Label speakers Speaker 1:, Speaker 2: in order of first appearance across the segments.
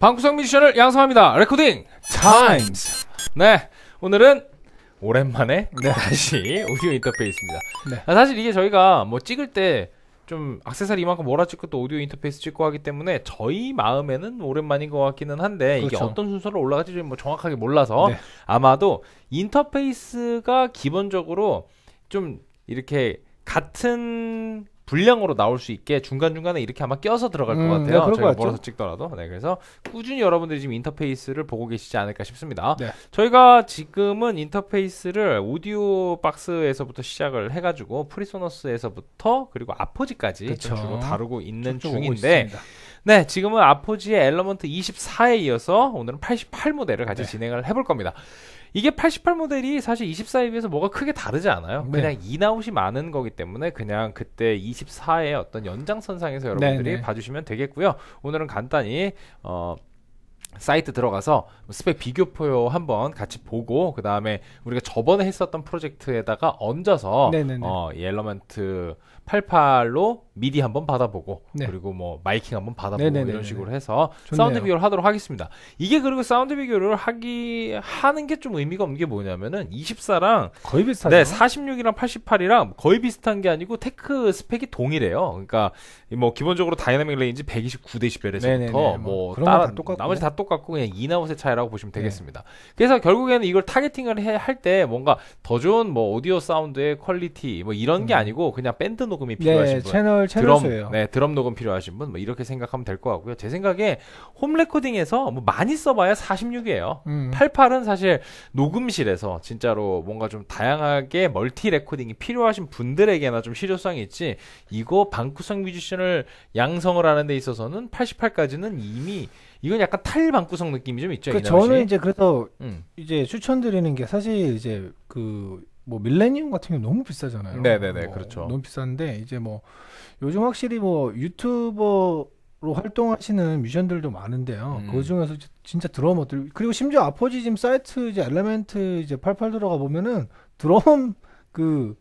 Speaker 1: 방구석 미션을 양성합니다. 레코딩 타임스. 네, 오늘은 오랜만에 네. 다시 오디오 인터페이스입니다. 네. 아, 사실 이게 저희가 뭐 찍을 때 좀 악세사리 이만큼 몰아 찍고 또 오디오 인터페이스 찍고 하기 때문에 저희 마음에는 오랜만인 것 같기는 한데 그렇죠. 이게 어떤 순서로 올라갈지 뭐 정확하게 몰라서 네. 아마도 인터페이스가 기본적으로 좀 이렇게 같은 불량으로 나올 수 있게 중간중간에 이렇게 아마 껴서 들어갈 음, 네, 것 같아요. 네, 저희가 멀어서 찍더라도. 네, 그래서 꾸준히 여러분들이 지금 인터페이스를 보고 계시지 않을까 싶습니다. 네. 저희가 지금은 인터페이스를 오디오 박스에서부터 시작을 해가지고 프리소너스에서부터 그리고 아포지까지 주로 다루고 있는 중인데 네, 지금은 아포지의 엘러먼트 24에 이어서 오늘은 88 모델을 같이 네. 진행을 해볼 겁니다. 이게 88 모델이 사실 24에 비해서 뭐가 크게 다르지 않아요. 네. 그냥 인아웃이 많은 거기 때문에 그냥 그때 24의 어떤 연장선상에서 여러분들이 네네. 네. 봐주시면 되겠고요. 오늘은 간단히 어 사이트 들어가서 스펙 비교표 한번 같이 보고 그 다음에 우리가 저번에 했었던 프로젝트에다가 얹어서 네, 네, 어, 이 엘러먼트 88로 미디 한번 받아보고 네. 그리고 뭐 마이킹 한번 받아보고 네네네네 네, 이런 네, 네. 식으로 해서 좋네요. 사운드 비교를 하도록 하겠습니다. 이게 그리고 사운드 비교를 하기 하는 게 좀 의미가 없는 게 뭐냐면은 24랑 거의 비슷하 네, 46이랑 88이랑 거의 비슷한 게 아니고 테크 스펙이 동일해요. 그러니까 뭐 기본적으로 다이나믹 레인지 129데시벨에서부터 뭐, 따라, 다 똑같고. 나머지 다 똑같고 그냥 2나웃의 차이라고 보시면 되겠습니다. 네. 그래서 결국에는 이걸 타겟팅을 할 때 뭔가 더 좋은 뭐 오디오 사운드의 퀄리티 뭐 이런 게 음. 아니고 그냥 밴드 녹음이 필요하신 네, 분 채널 드럼, 네, 드럼 녹음 필요하신 분, 뭐 이렇게 생각하면 될 것 같고요. 제 생각에 홈 레코딩에서 뭐 많이 써봐야 46이에요. 음. 88은 사실 녹음실에서 진짜로 뭔가 좀 다양하게 멀티 레코딩이 필요하신 분들에게나 좀 실효성이 있지, 이거 방구석 뮤지션을 양성을 하는 데 있어서는 88까지는 이미 이건 약간 탈방구석 느낌이 좀 있죠. 그 저는 이제 그래서 음.
Speaker 2: 이제 추천드리는 게 사실 이제 그뭐 밀레니엄 같은 경우 너무 비싸잖아요. 네네네 뭐 그렇죠. 너무 비싼데 이제 뭐 요즘 확실히 뭐 유튜버 로 활동하시는 뮤지션들도 많은데요. 음. 그 중에서 진짜 드러머들 그리고 심지어 아포지 지금 사이트 이제 엘레멘트 이제 팔팔 들어가 보면은 드럼 그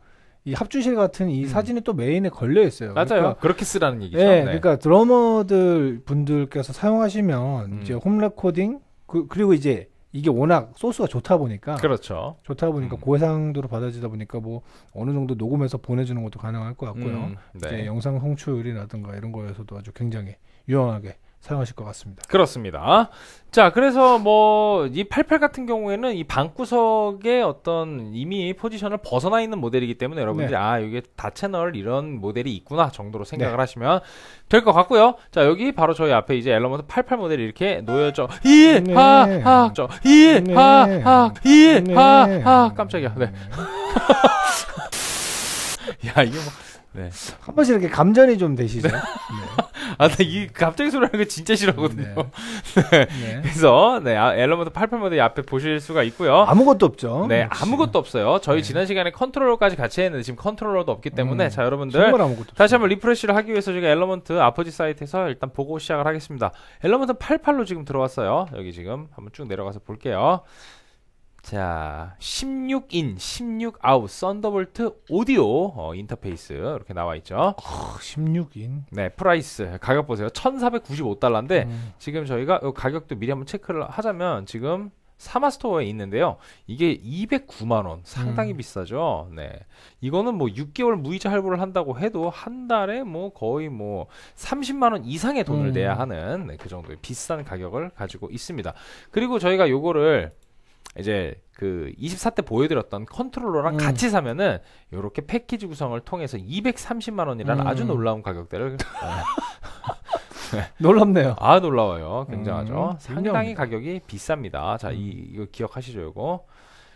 Speaker 2: 이 합주실 같은 이 음. 사진이 또 메인에 걸려 있어요. 맞아요. 그러니까,
Speaker 1: 그렇게 쓰라는 얘기죠. 예, 네.
Speaker 2: 그러니까 드러머들 분들께서 사용하시면 음. 이제 홈 레코딩 그, 그리고 이제 이게 워낙 소스가 좋다 보니까 그렇죠. 좋다 보니까 음. 고해상도로 받아지다 보니까 뭐 어느 정도 녹음해서 보내주는 것도 가능할 것 같고요. 음, 네. 이제 영상 송출이라든가 이런 거에서도 아주 굉장히 유용하게 사용하실 것 같습니다.
Speaker 1: 그렇습니다. 자, 그래서 뭐 이 88 같은 경우에는 이 방구석의 어떤 이미 포지션을 벗어나 있는 모델이기 때문에 여러분들이 네. 아, 이게 다 채널 이런 모델이 있구나 정도로 네. 생각을 네. 하시면 될 것 같고요. 자, 여기 바로 저희 앞에 이제 엘러먼트 88 모델이 이렇게 놓여져 이 네. 하, 하, 저, 이 네. 하, 하, 이 하, 네. 하, 깜짝이야. 네. 네. 야, 이게 뭐 네. 한 번씩 이렇게 감전이 좀 되시죠? 네. 네. 아, 나이 갑자기 소리하는 거 진짜 싫어하거든요. 네. 네. 그래서 네, 엘러먼트 아, 88모델 앞에 보실 수가 있고요.
Speaker 2: 아무것도 없죠. 네, 역시.
Speaker 1: 아무것도 없어요. 저희 지난 시간에 컨트롤러까지 같이 했는데 지금 컨트롤러도 없기 때문에 음, 자 여러분들 다시 한번 리프레쉬를 하기 위해서 제가 엘러먼트 아포지 사이트에서 일단 보고 시작을 하겠습니다. 엘러먼트 88로 지금 들어왔어요. 여기 지금 한번 쭉 내려가서 볼게요. 자, 16인, 16아웃, 썬더볼트 오디오 어, 인터페이스 이렇게 나와 있죠. 어, 아,
Speaker 2: 16인.
Speaker 1: 네, 프라이스 가격 보세요. 1,495달러인데 음. 지금 저희가 요 가격도 미리 한번 체크를 하자면 지금 사마스토어에 있는데요. 이게 209만 원, 상당히 음. 비싸죠. 네, 이거는 뭐 6개월 무이자 할부를 한다고 해도 한 달에 뭐 거의 뭐 30만 원 이상의 돈을 음. 내야 하는 네, 그 정도의 비싼 가격을 가지고 있습니다. 그리고 저희가 요거를 이제 그 24대 보여드렸던 컨트롤러랑 음. 같이 사면은 이렇게 패키지 구성을 통해서 230만 원이라는 음. 아주 놀라운 가격대를 네. 놀랍네요. 아 놀라워요. 굉장하죠. 음, 상당히 굉장합니다. 가격이 비쌉니다. 자, 이 음. 이거 기억하시죠, 이거.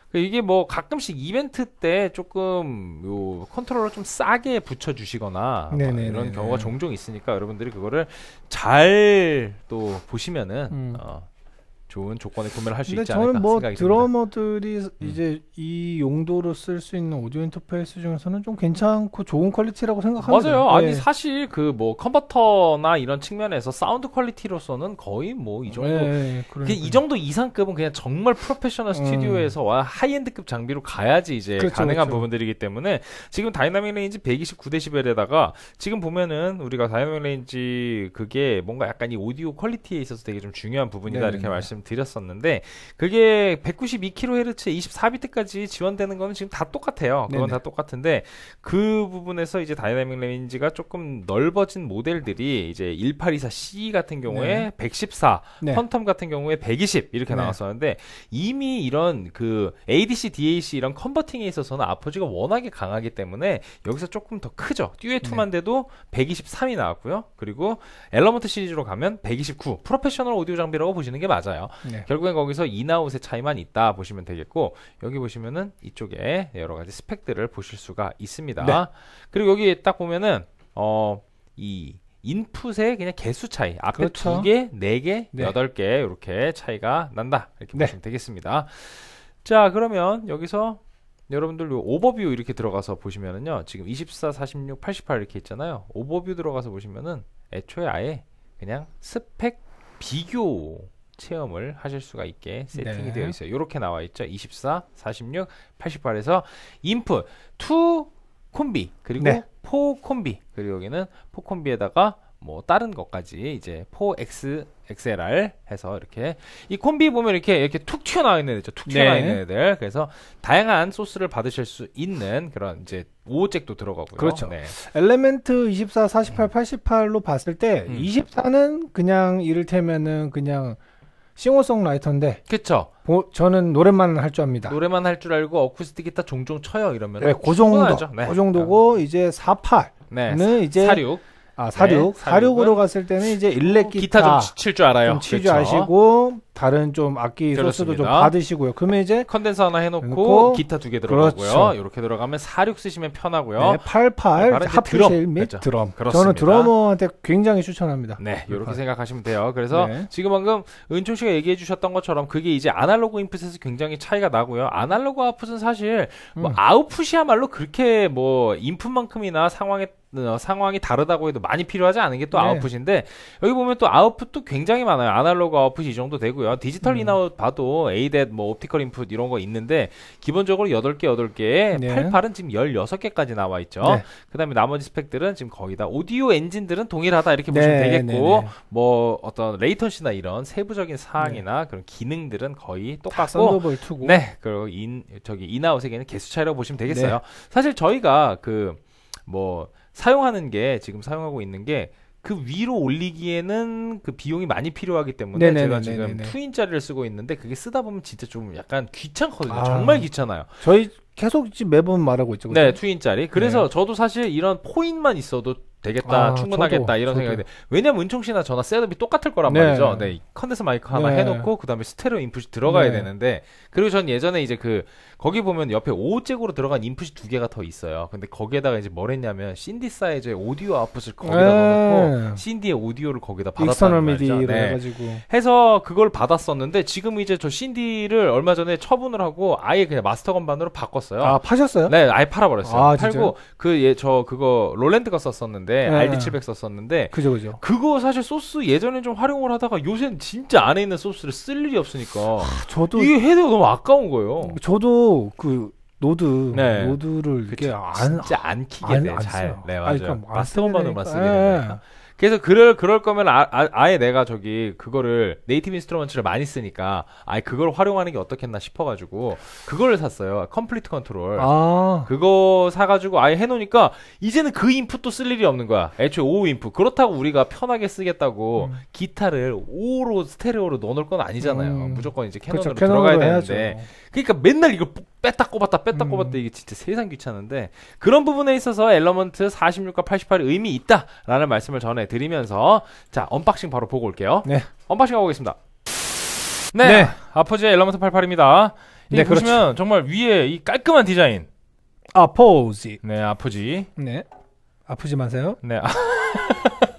Speaker 1: 그 이게 뭐 가끔씩 이벤트 때 조금 요 컨트롤을 좀 싸게 붙여 주시거나 뭐 네, 네, 이런 네, 경우가 종종 있으니까 여러분들이 그거를 잘 또 보시면은 음. 어, 좋은 조건에 구매를 할 수 있지 않을까 뭐 생각이
Speaker 2: 드러머들이 듭 음. 이제 이 용도로 쓸 수 있는 오디오 인터페이스 중에서는 좀 괜찮고 좋은 퀄리티라고 생각합니다. 맞아요. 네. 아니 예.
Speaker 1: 사실 그 뭐 컨버터나 이런 측면에서 사운드 퀄리티로서는 거의 뭐 이 정도 네, 이 정도 이상급은 그냥 정말 프로페셔널 음. 스튜디오에서 음. 와 하이엔드급 장비로 가야지 이제 그렇죠, 가능한 그렇죠. 부분들이기 때문에 지금 다이나믹 레인지 129데시벨에다가 지금 보면은 우리가 다이나믹 레인지 그게 뭔가 약간 이 오디오 퀄리티에 있어서 되게 좀 중요한 부분이다 네. 이렇게 말씀 말씀드렸었는데 그게 192kHz 24비트까지 지원되는 거는 지금 다 똑같아요. 그건 네네. 다 똑같은데 그 부분에서 이제 다이나믹 레인지가 조금 넓어진 모델들이 이제 1824C 같은 경우에 네. 114, 네. 퀀텀 같은 경우에 120 이렇게 네. 나왔었는데 이미 이런 그 ADC, DAC 이런 컨버팅에 있어서는 아포지가 워낙에 강하기 때문에 여기서 조금 더 크죠. 듀엣2만 돼도 123이 나왔고요. 그리고 엘러먼트 시리즈로 가면 129 프로페셔널 오디오 장비라고 보시는 게 맞아요. 네. 결국엔 거기서 인아웃의 차이만 있다 보시면 되겠고 여기 보시면은 이쪽에 여러 가지 스펙들을 보실 수가 있습니다. 네. 그리고 여기 딱 보면은 어이 인풋의 그냥 개수 차이 앞에 그렇죠. 두 개, 네 개, 네. 여덟 개 이렇게 차이가 난다 이렇게 네. 보시면 되겠습니다. 자 그러면 여기서 여러분들 요 오버뷰 이렇게 들어가서 보시면은요 지금 24, 46, 88 이렇게 있잖아요 오버뷰 들어가서 보시면은 애초에 아예 그냥 스펙 비교 체험을 하실 수가 있게 세팅이 네. 되어 있어요. 이렇게 나와 있죠. 24, 46, 88에서 인풋 2 콤비 그리고 네. 4 콤비 그리고 여기는 4 콤비에다가 뭐 다른 것까지 이제 4X XLR 해서 이렇게 이 콤비 보면 이렇게 이렇게 툭 튀어나와 있는 애들툭 튀어나와 네. 있는 애들. 그래서 다양한 소스를 받으실 수 있는 그런 이제 5잭도 들어가고요. 그렇죠. 네.
Speaker 2: 엘레멘트 24, 48, 88로 봤을 때 음. 24는 그냥 이를테면은 그냥 싱어송라이터인데. 그쵸. 보, 저는 노래만 할 줄 압니다.
Speaker 1: 노래만 할 줄 알고 어쿠스틱 기타 종종 쳐요 이러면. 네, 그 정도. 네. 그 정도고 아. 이제 48는 네, 이제 46. 아, 46. 46. 46으로 갔을 때는 이제 일렉 기타 좀칠 줄 알아요. 칠줄 아시고
Speaker 2: 다른 좀 악기 소스도 좀 받으시고요.
Speaker 1: 그러면 이제 컨덴서 하나 해놓고, 놓고 기타 두 개 들어가고요. 그렇죠. 이렇게 들어가면 46 쓰시면 편하고요. 네, 88 네, 하프쉘 및
Speaker 2: 그렇죠. 드럼. 그렇습니다. 저는 드러머한테 굉장히 추천합니다.
Speaker 1: 네, 이렇게 생각하시면 돼요. 그래서 네. 지금 방금 은총 씨가 얘기해 주셨던 것처럼 그게 이제 아날로그 인풋에서 굉장히 차이가 나고요. 아날로그 아웃풋은 사실 뭐 음. 아웃풋이야말로 그렇게 뭐 인풋만큼이나 상황에 어, 상황이 다르다고 해도 많이 필요하지 않은 게또 네. 아웃풋인데 여기 보면 또 아웃풋도 굉장히 많아요. 아날로그 아웃풋이 이 정도 되고요. 있고요. 디지털 음. 인아웃 봐도 에이댓 뭐 옵티컬 인풋 이런 거 있는데 기본적으로 8개 8개에 네. 88은 지금 16개까지 나와 있죠. 네. 그다음에 나머지 스펙들은 지금 거의 다 오디오 엔진들은 동일하다 이렇게 보시면 네, 되겠고 네, 네. 뭐 어떤 레이턴시나 이런 세부적인 사항이나 네. 그런 기능들은 거의 똑같고 네. 그리고 인 저기 인아웃에게는 개수 차이라고 보시면 되겠어요. 사실 저희가 그 뭐 사용하는 게 지금 사용하고 있는 게그 위로 올리기에는 그 비용이 많이 필요하기 때문에 네네네 제가 지금 투인짜리를 쓰고 있는데 그게 쓰다 보면 진짜 좀 약간 귀찮거든요. 아. 정말 귀찮아요. 저희
Speaker 2: 계속 지금 매번 말하고 있죠. 그죠? 네, 투인짜리. 그래서 네.
Speaker 1: 저도 사실 이런 포인만 있어도 되겠다 아, 충분하겠다 저도, 이런 생각이 돼 왜냐면 은총씨나 저나 셋업이 똑같을 거란 네. 말이죠 네 컨덴서 마이크 하나 네. 해놓고 그 다음에 스테레오 인풋이 들어가야 네. 되는데 그리고 전 예전에 이제 그 거기 보면 옆에 5잭으로 들어간 인풋이 두 개가 더 있어요 근데 거기에다가 이제 뭘 했냐면 신디사이즈의 오디오 아웃풋을 거기다 네. 넣어놓고 신디의 오디오를 거기다 받았다는 말이죠 네. 해서 그걸 받았었는데 지금 이제 저 신디를 얼마 전에 처분을 하고 아예 그냥 마스터 건반으로 바꿨어요 아 파셨어요? 네 아예 팔아버렸어요 아, 팔고 그 예 저 그거 롤랜드가 썼었는데 썼었는데 네. RD700 썼었는데 그죠 그죠. 그거 사실 소스 예전에 좀 활용을 하다가 요새는 진짜 안에 있는 소스를 쓸 일이 없으니까 하,
Speaker 2: 저도 이게 헤드가 너무 아까운 거예요. 저도 그 노드 네. 노드를 이게 안 진짜 안
Speaker 1: 아, 키게 안, 돼. 안 잘. 써요. 네, 맞아요. 아니, 그러니까 마스터만 쓰게 되니까. 그래서 그럴 그럴 거면 아, 아, 아예 내가 저기 그거를 네이티브 인스트루먼트를 많이 쓰니까 아예 그걸 활용하는 게 어떻겠나 싶어가지고 그걸 샀어요. 컴플리트 컨트롤. 아. 그거 사가지고 아예 해놓으니까 이제는 그 인풋도 쓸 일이 없는 거야. 애초에 5 인풋. 그렇다고 우리가 편하게 쓰겠다고 음. 기타를 오로 스테레오로 넣어놓을 건 아니잖아요. 음. 무조건 이제 캐논으로 그렇 들어가야 캐논으로 되는데. 해야죠. 그러니까 맨날 이걸 뺐다 꼽았다 뺐다 음. 꼽았다 이게 진짜 세상 귀찮은데 그런 부분에 있어서 엘러먼트 46과 88이 의미 있다라는 말씀을 전해드리면서 자 언박싱 바로 보고 올게요. 네. 언박싱 가보겠습니다. 네, 네. 아포지의 엘러먼트 88입니다. 네, 그렇죠. 보시면 그렇죠. 정말 위에 이 깔끔한 디자인. 아포지. 네, 아포지.
Speaker 2: 네. 아프지 마세요.
Speaker 1: 네. 아...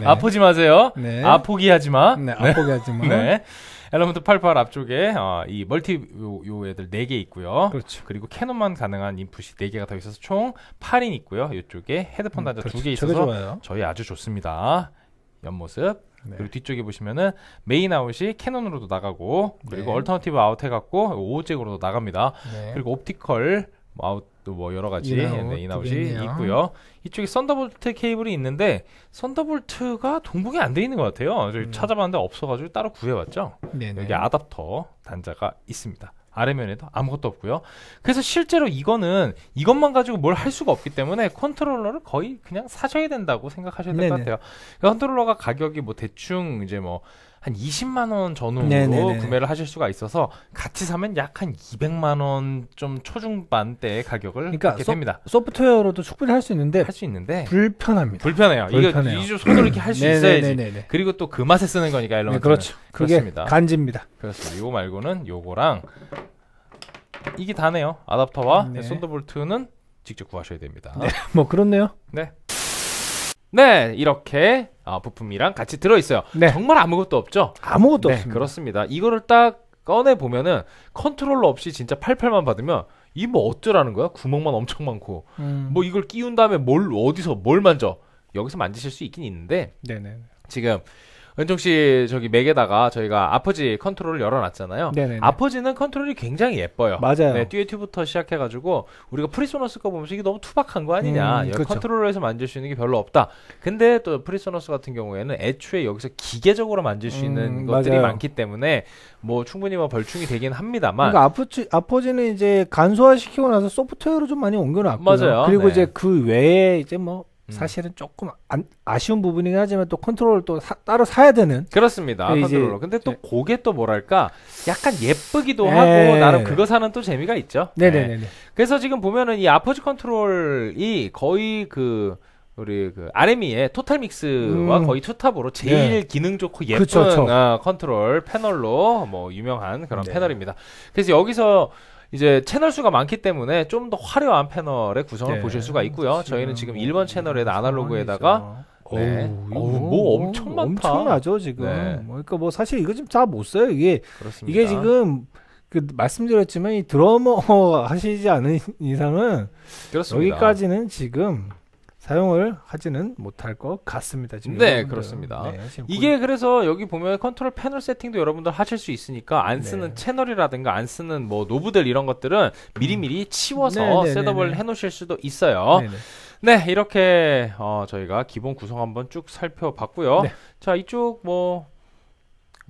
Speaker 1: 네. 아프지 마세요. 네. 아포기 하지 마. 네, 네. 아포기 하지 마. 네. 엘러먼트 88 앞쪽에 어, 이 멀티 요, 요 애들 4개 있고요. 그렇죠. 그리고 캐논만 가능한 인풋이 4개가 더 있어서 총 8인 있고요. 이쪽에 헤드폰 음, 단자 음, 그렇죠. 2개 있어서 저희 아주 좋습니다. 옆모습 네. 그리고 뒤쪽에 보시면은 메인 아웃이 캐논으로도 나가고 그리고 네. 얼터너티브 아웃 해갖고 오잭으로도 나갑니다. 네. 그리고 옵티컬 뭐 아웃도 뭐 여러 가지 인아웃, 네, 있고요. 이쪽에 썬더볼트 케이블이 있는데 썬더볼트가 동봉이 안돼 있는 것 같아요. 음. 찾아봤는데 없어가지고 따로 구해왔죠. 네네. 여기 아답터 단자가 있습니다. 아래면에도 아무것도 없고요. 그래서 실제로 이거는 이것만 가지고 뭘 할 수가 없기 때문에 컨트롤러를 거의 그냥 사셔야 된다고 생각하셔야 될 것 같아요. 그러니까 컨트롤러가 가격이 뭐 대충 이제 뭐한 20만 원 전후로 네네네 구매를 하실 수가 있어서 같이 사면 약 한 200만 원 좀 초중반대 가격을 그러니까 받게 소, 됩니다. 소프트웨어로도
Speaker 2: 축구를 할수 있는데 할 수 있는데 불편합니다.
Speaker 1: 불편해요. 불편해요. 이게 손으로 이렇게 할 수 있어야지. 그리고 또 그 맛에 쓰는 거니까 이런 네, 그렇죠. 그렇습니다 간지입니다. 그렇습니다. 요거 말고는 요거랑 이게 다네요. 아답터와 네. 네. 썬더볼트는 직접 구하셔야 됩니다. 네, 뭐 그렇네요. 네. 네, 이렇게 어, 부품이랑 같이 들어있어요. 네. 정말 아무것도 없죠? 아무것도 네, 없습니다. 그렇습니다. 이거를 딱 꺼내 보면은 컨트롤러 없이 진짜 팔팔만 받으면 이 뭐 어쩌라는 거야? 구멍만 엄청 많고 음. 뭐 이걸 끼운 다음에 뭘 어디서 뭘 만져? 여기서 만지실 수 있긴 있는데 네네. 지금 은총 씨 저기 맥에다가 저희가 아퍼지 컨트롤을 열어놨잖아요. 네네 아퍼지는 컨트롤이 굉장히 예뻐요. 맞아요. 네, 듀에튜부터 시작해가지고 우리가 프리소너스 거 보면서 이게 너무 투박한 거 아니냐. 음, 그렇죠. 컨트롤러에서 만질 수 있는 게 별로 없다. 근데 또 프리소너스 같은 경우에는 애초에 여기서 기계적으로 만질 수 있는 음, 것들이 맞아요. 많기 때문에 뭐 충분히 뭐 벌충이 되긴 합니다만. 그러니까
Speaker 2: 아퍼지 아퍼지는 이제 간소화시키고 나서 소프트웨어로 좀 많이 옮겨놨고요. 맞아요. 그리고 네. 이제
Speaker 1: 그 외에 이제 뭐
Speaker 2: 음. 사실은 조금 안, 아쉬운 부분이긴 하지만 또 컨트롤을 또 사, 따로 사야 되는
Speaker 1: 그렇습니다 그 컨트롤러 근데 또 예. 그게 또 뭐랄까 약간 예쁘기도 에 예. 하고 나름 그거 사는 또 재미가 있죠 네네네 예. 네, 네, 네. 그래서 지금 보면은 이아퍼지 컨트롤이 거의 그 우리 그 RME의 토탈 믹스와 음. 거의 투탑으로 제일 네. 기능 좋고 예쁜 그쵸, 그 컨트롤 패널로 뭐 유명한 그런 네. 패널입니다. 그래서 여기서 이제 채널 수가 많기 때문에 좀 더 화려한 패널의 구성을 네. 보실 수가 있고요. 그치. 그렇죠. 저희는 지금 1번 채널에 음, 아날로그에다가 네. 어우, 뭐 엄청 많다.
Speaker 2: 엄청나죠 지금. 네. 그러니까 뭐 사실 이거 지금 잘 못 써요 이게. 그렇습니다. 이게 지금 그 말씀드렸지만 이 드러머 하시지 않은 이상은 그렇습니다. 여기까지는 지금 사용을 하지는 못할 것 같습니다. 지금 네, 여러분들. 그렇습니다. 네, 지금 이게
Speaker 1: 그래서 여기 보면 컨트롤 패널 세팅도 여러분들 하실 수 있으니까 안 네. 쓰는 네. 채널이라든가 안 쓰는 뭐 노브들 이런 것들은 미리미리 음. 치워서 네, 네, 네 셋업을 해 놓으실 수도 있어요. 네, 이렇게 어, 저희가 기본 구성 한번 쭉 살펴봤고요. 자, 이쪽 뭐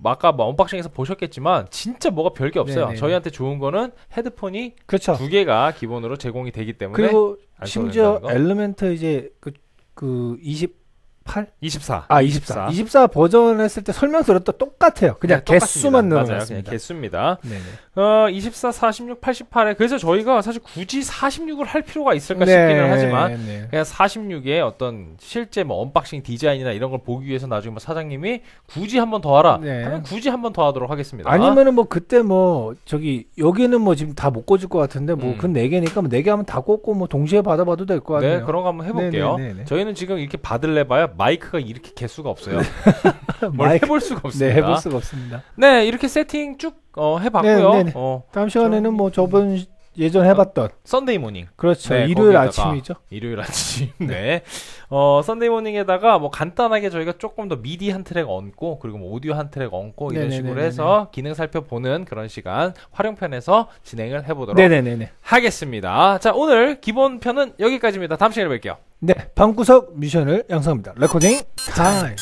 Speaker 1: 뭐 아까 뭐 언박싱에서 보셨겠지만 진짜 뭐가 별게 없어요. 네네. 저희한테 좋은 거는 헤드폰이 그렇죠. 두 개가 기본으로 제공이 되기 때문에 그리고 심지어
Speaker 2: 엘리멘트 이제 그, 그20 8? 24. 아, 24. 24. 버전 했을 때 설명서를 또 똑같아요. 그냥 네, 개수만 똑같습니다. 맞아요.
Speaker 1: 개수입니다. 네. 어, 24, 46, 88에 그래서 저희가 사실 굳이 46을 할 필요가 있을까 네. 싶기는 하지만 네. 그냥 46의 어떤 실제 뭐 언박싱 디자인이나 이런 걸 보기 위해서 나중에 뭐 사장님이 굳이 한번 더 하라 하면 네. 굳이 한번 더 하도록 하겠습니다. 아니면은
Speaker 2: 뭐 그때 뭐 저기 여기는 뭐 지금 다 못 꽂을 것 같은데 뭐그네 음. 4 개니까 뭐네개 하면 다 꽂고 뭐 동시에 받아봐도 될 것같아요 네, 그런 거 한번 해볼게요. 네네네네. 네,
Speaker 1: 저희는 지금 이렇게 받을래 봐야 마이크가 이렇게 개수가 없어요. 네. 뭘 마이크, 해볼 수가 없습니다. 네, 해볼 수가 없습니다. 네, 이렇게 세팅 쭉 어, 해봤고요. 네, 네, 네. 어,
Speaker 2: 다음 시간에는 좀... 뭐 저번 예전 해봤던
Speaker 1: 썬데이 어, 모닝
Speaker 2: 그렇죠 네, 일요일 아침이죠
Speaker 1: 일요일 아침 네 어, 썬데이 모닝에다가 뭐 간단하게 저희가 조금 더 미디 한 트랙 얹고 그리고 뭐 오디오 한 트랙 얹고 네네네네네. 이런 식으로 해서 기능 살펴보는 그런 시간 활용편에서 진행을 해보도록 네네네네. 하겠습니다 자 오늘 기본편은 여기까지입니다 다음 시간에 뵐게요
Speaker 2: 네, 방구석 뮤션을 양성합니다. 레코딩 타임.